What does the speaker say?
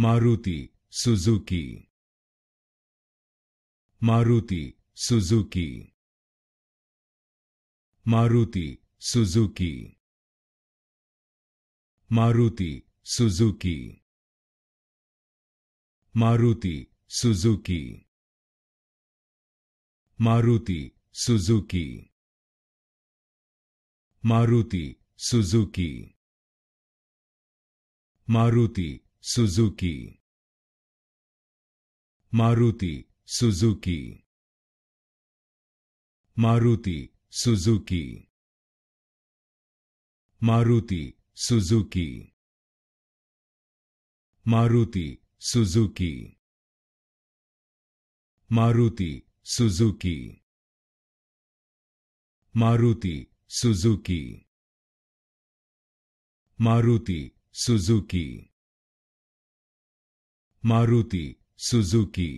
Maruti Suzuki Maruti Suzuki Maruti Suzuki Maruti Suzuki Maruti Suzuki Maruti Suzuki Maruti Suzuki Maruti Suzuki Maruti Suzuki Maruti Suzuki Maruti Suzuki Maruti Suzuki Maruti Suzuki Maruti Suzuki Maruti Suzuki Maruti Suzuki